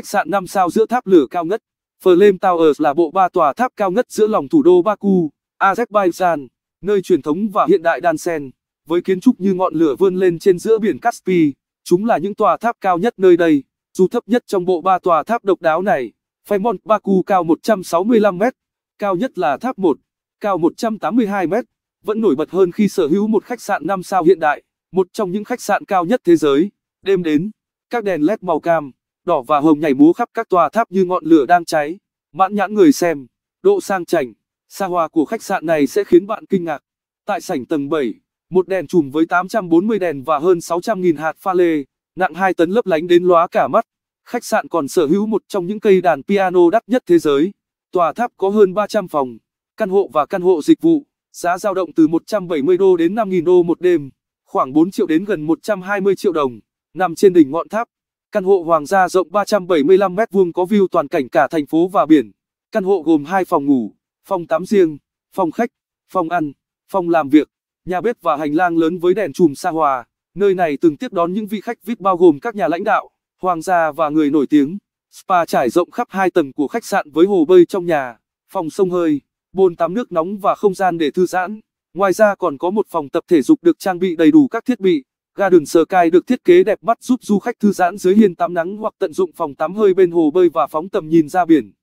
khách sạn 5 sao giữa tháp lửa cao ngất. Flame Towers là bộ ba tòa tháp cao ngất giữa lòng thủ đô Baku, Azerbaijan, nơi truyền thống và hiện đại đan xen. Với kiến trúc như ngọn lửa vươn lên trên giữa biển Caspi, chúng là những tòa tháp cao nhất nơi đây. Dù thấp nhất trong bộ ba tòa tháp độc đáo này, Fairmont Baku cao 165 m, cao nhất là tháp 1, cao 182 m, vẫn nổi bật hơn khi sở hữu một khách sạn 5 sao hiện đại, một trong những khách sạn cao nhất thế giới. Đêm đến, các đèn led màu cam đỏ và hồng nhảy múa khắp các tòa tháp như ngọn lửa đang cháy. Mãn nhãn người xem, độ sang chảnh, xa hoa của khách sạn này sẽ khiến bạn kinh ngạc. Tại sảnh tầng 7, một đèn chùm với 840 đèn và hơn 600.000 hạt pha lê, nặng 2 tấn lấp lánh đến lóa cả mắt. Khách sạn còn sở hữu một trong những cây đàn piano đắt nhất thế giới. Tòa tháp có hơn 300 phòng, căn hộ và căn hộ dịch vụ, giá dao động từ 170 đô đến 5.000 đô một đêm, khoảng 4 triệu đến gần 120 triệu đồng, nằm trên đỉnh ngọn tháp. Căn hộ hoàng gia rộng 375 m2 có view toàn cảnh cả thành phố và biển. Căn hộ gồm 2 phòng ngủ, phòng tắm riêng, phòng khách, phòng ăn, phòng làm việc, nhà bếp và hành lang lớn với đèn chùm xa hoa. Nơi này từng tiếp đón những vị khách VIP bao gồm các nhà lãnh đạo, hoàng gia và người nổi tiếng. Spa trải rộng khắp hai tầng của khách sạn với hồ bơi trong nhà, phòng sông hơi, bồn tắm nước nóng và không gian để thư giãn. Ngoài ra còn có một phòng tập thể dục được trang bị đầy đủ các thiết bị Garden Sky được thiết kế đẹp mắt giúp du khách thư giãn dưới hiên tắm nắng hoặc tận dụng phòng tắm hơi bên hồ bơi và phóng tầm nhìn ra biển.